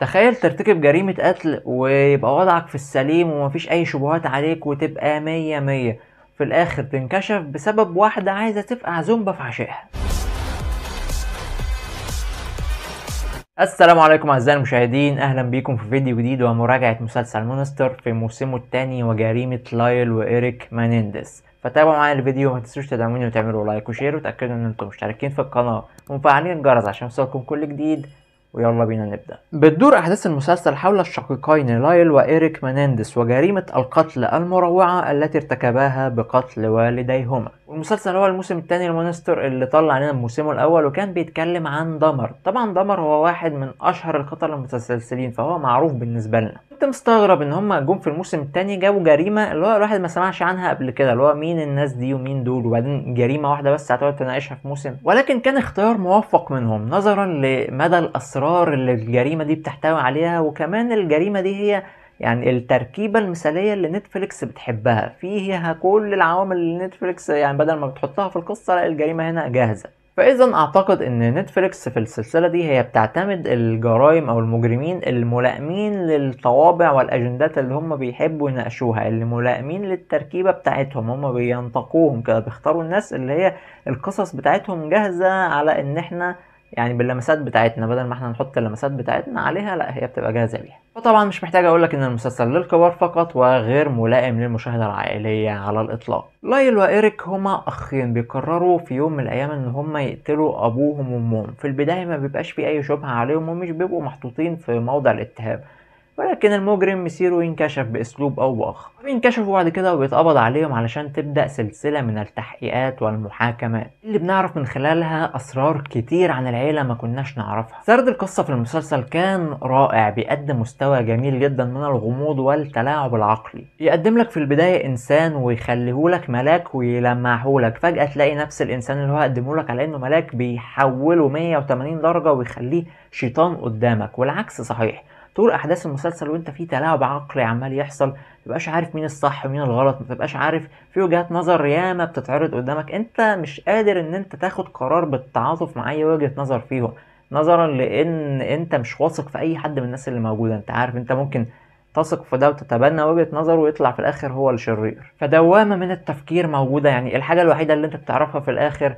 تخيل ترتكب جريمة قتل ويبقى وضعك في السليم ومفيش أي شبهات عليك وتبقى مية مية في الآخر تنكشف بسبب واحدة عايزة تفقع زومبا في عشائها السلام عليكم اعزائي المشاهدين اهلا بيكم في فيديو جديد ومراجعه مسلسل مونستر في موسمه الثاني وجريمه لايل وايريك مانينديز فتابعوا معايا الفيديو ما تنسوش تدعموني وتعملوا لايك وشير وتاكدوا ان انتم مشتركين في القناه ومفعلين الجرس عشان يوصلكم كل جديد ويلا بينا نبدأ بتدور أحداث المسلسل حول الشقيقين لايل وإيريك مناندس وجريمة القتل المروعة التي ارتكباها بقتل والديهما المسلسل هو الموسم الثاني المونستر اللي طلع علينا موسمه الأول وكان بيتكلم عن دمر طبعا دمر هو واحد من أشهر القتل المتسلسلين فهو معروف بالنسبة لنا كنت مستغرب ان هم جم في الموسم الثاني جابوا جريمه اللي هو الواحد ما سمعش عنها قبل كده اللي هو مين الناس دي ومين دول وبعدين جريمه واحده بس هتقعد تناقشها في موسم ولكن كان اختيار موفق منهم نظرا لمدى الاسرار اللي الجريمه دي بتحتوي عليها وكمان الجريمه دي هي يعني التركيبة المثالية اللي نتفليكس بتحبها فيها كل العوامل اللي نتفليكس يعني بدل ما بتحطها في القصة لا الجريمة هنا جاهزة فاذا اعتقد ان نتفليكس في السلسله دي هي بتعتمد الجرائم او المجرمين الملائمين للطوابع والاجندات اللي هم بيحبوا يناقشوها اللي ملائمين للتركيبه بتاعتهم هم بينتقوهم كده بيختاروا الناس اللي هي القصص بتاعتهم جاهزه على ان احنا يعني باللمسات بتاعتنا بدل ما احنا نحط اللمسات بتاعتنا عليها لا هي بتبقى جاهزه بيها وطبعا مش محتاج اقول لك ان المسلسل للكبار فقط وغير ملائم للمشاهده العائليه على الاطلاق لايل وايريك هما اخين بيقرروا في يوم من الايام ان هما يقتلوا ابوهم وامهم في البدايه ما بيبقاش في اي شبهه عليهم ومش بيبقوا محطوطين في موضع الاتهام ولكن المجرم مصيره ينكشف بأسلوب أو بآخر بينكشفوا بعد كده وبيتقبض عليهم علشان تبدأ سلسلة من التحقيقات والمحاكمات اللي بنعرف من خلالها أسرار كتير عن العيلة ما كناش نعرفها سرد القصة في المسلسل كان رائع بيقدم مستوى جميل جدا من الغموض والتلاعب العقلي يقدم لك في البداية إنسان ويخليهولك ملاك ويلمعهولك فجأة تلاقي نفس الإنسان اللي هو قدمه لك على إنه ملاك بيحوله 180 درجة ويخليه شيطان قدامك والعكس صحيح طول احداث المسلسل وانت في تلاعب عقلي عمال يحصل ما تبقاش عارف مين الصح ومين الغلط ما تبقاش عارف في وجهات نظر ياما بتتعرض قدامك انت مش قادر ان انت تاخد قرار بالتعاطف مع اي وجهه نظر فيهم نظرا لان انت مش واثق في اي حد من الناس اللي موجوده انت عارف انت ممكن تثق في ده وتتبنى وجهه نظره ويطلع في الاخر هو الشرير فدوامه من التفكير موجوده يعني الحاجه الوحيده اللي انت بتعرفها في الاخر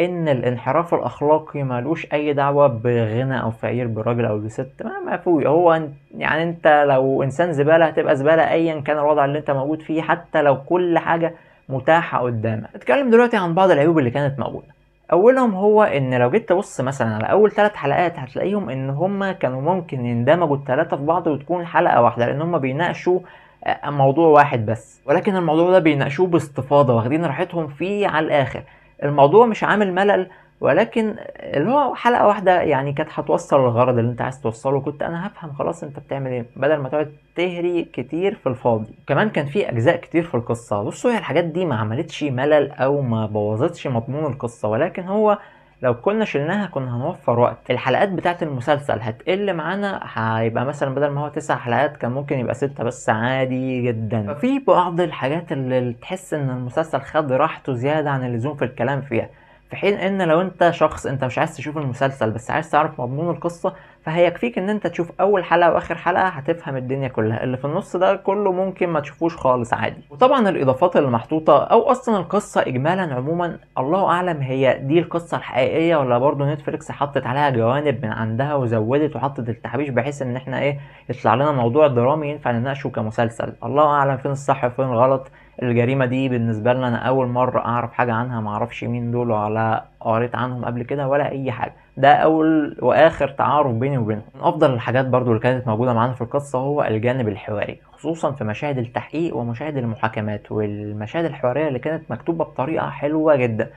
ان الانحراف الاخلاقي ملوش اي دعوه بغنى او فقير براجل او بست ما فوق هو يعني انت لو انسان زباله هتبقى زباله ايا كان الوضع اللي انت موجود فيه حتى لو كل حاجه متاحه قدامك اتكلم دلوقتي عن بعض العيوب اللي كانت موجوده اولهم هو ان لو جيت تبص مثلا على اول ثلاث حلقات هتلاقيهم ان هما كانوا ممكن يندمجوا الثلاثه في بعض وتكون حلقه واحده لان هما بيناقشوا آه، موضوع واحد بس ولكن الموضوع ده بيناقشوه باستفاضه واخدين راحتهم فيه على الاخر الموضوع مش عامل ملل ولكن اللي هو حلقه واحده يعني كانت هتوصل الغرض اللي انت عايز توصله كنت انا هفهم خلاص انت بتعمل ايه بدل ما تقعد تهري كتير في الفاضي كمان كان في اجزاء كتير في القصه بصوا هي الحاجات دي ما عملتش ملل او ما بوظتش مضمون القصه ولكن هو لو كنا شلناها كنا هنوفر وقت الحلقات بتاعه المسلسل هتقل معانا هيبقى مثلا بدل ما هو تسع حلقات كان ممكن يبقى ستة بس عادي جدا ففي بعض الحاجات اللي تحس ان المسلسل خد راحته زياده عن اللزوم في الكلام فيها في حين ان لو انت شخص انت مش عايز تشوف المسلسل بس عايز تعرف مضمون القصه فهيكفيك ان انت تشوف اول حلقه واخر حلقه هتفهم الدنيا كلها اللي في النص ده كله ممكن ما تشوفوش خالص عادي وطبعا الاضافات اللي محطوطه او اصلا القصه اجمالا عموما الله اعلم هي دي القصه الحقيقيه ولا برضه نتفليكس حطت عليها جوانب من عندها وزودت وحطت التحبيش بحيث ان احنا ايه يطلع لنا موضوع درامي ينفع نناقشه كمسلسل الله اعلم فين الصح وفين الغلط الجريمة دي بالنسبة لنا أنا أول مرة أعرف حاجة عنها معرفش مين دول ولا قريت عنهم قبل كده ولا أي حاجة ده أول وآخر تعارف بيني وبينهم من أفضل الحاجات برضو اللي كانت موجودة معانا في القصة هو الجانب الحواري خصوصا في مشاهد التحقيق ومشاهد المحاكمات والمشاهد الحوارية اللي كانت مكتوبة بطريقة حلوة جدا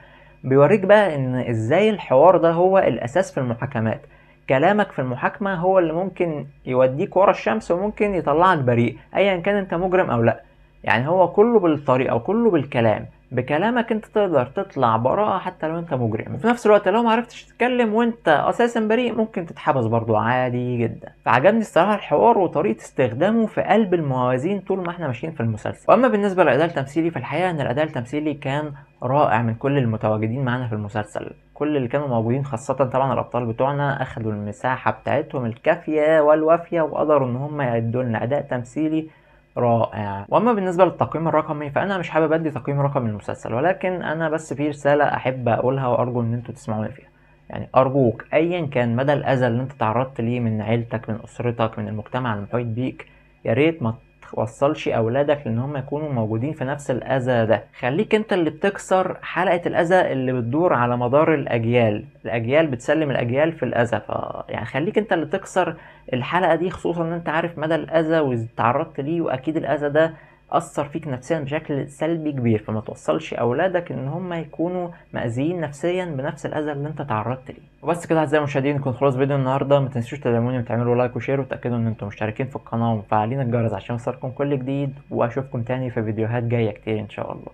بيوريك بقى إن إزاي الحوار ده هو الأساس في المحاكمات كلامك في المحاكمة هو اللي ممكن يوديك ورا الشمس وممكن يطلعك بريء أيا كان أنت مجرم أو لأ يعني هو كله بالطريقه وكله بالكلام بكلامك انت تقدر تطلع براءه حتى لو انت مجرم وفي نفس الوقت لو ما عرفتش تتكلم وانت اساسا بريء ممكن تتحبس برضه عادي جدا فعجبني الصراحه الحوار وطريقه استخدامه في قلب الموازين طول ما احنا ماشيين في المسلسل واما بالنسبه للاداء التمثيلي في الحقيقه ان الاداء التمثيلي كان رائع من كل المتواجدين معانا في المسلسل كل اللي كانوا موجودين خاصة طبعا الأبطال بتوعنا أخدوا المساحة بتاعتهم الكافية والوافية وقدروا إن هم يأدوا لنا أداء تمثيلي رائع واما بالنسبه للتقييم الرقمي فانا مش حابب ادي تقييم رقمي للمسلسل ولكن انا بس في رساله احب اقولها وارجو ان انتوا تسمعوني فيها يعني ارجوك ايا كان مدى الاذى اللي انت تعرضت ليه من عيلتك من اسرتك من المجتمع المحيط بيك يا ريت ما توصلش اولادك لان هم يكونوا موجودين في نفس الاذى ده خليك انت اللي بتكسر حلقه الاذى اللي بتدور على مدار الاجيال الاجيال بتسلم الاجيال في الاذى ف يعني خليك انت اللي تكسر الحلقه دي خصوصا ان انت عارف مدى الاذى وتعرضت ليه واكيد الاذى ده اثر فيك نفسيا بشكل سلبي كبير فما توصلش اولادك ان هم يكونوا مأذيين نفسيا بنفس الاذى اللي انت تعرضت ليه وبس كده اعزائي المشاهدين نكون خلاص فيديو النهارده ما تنسوش تدعموني وتعملوا لايك وشير وتاكدوا ان انتم مشتركين في القناه ومفعلين الجرس عشان يوصلكم كل جديد واشوفكم تاني في فيديوهات جايه كتير ان شاء الله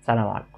سلام عليكم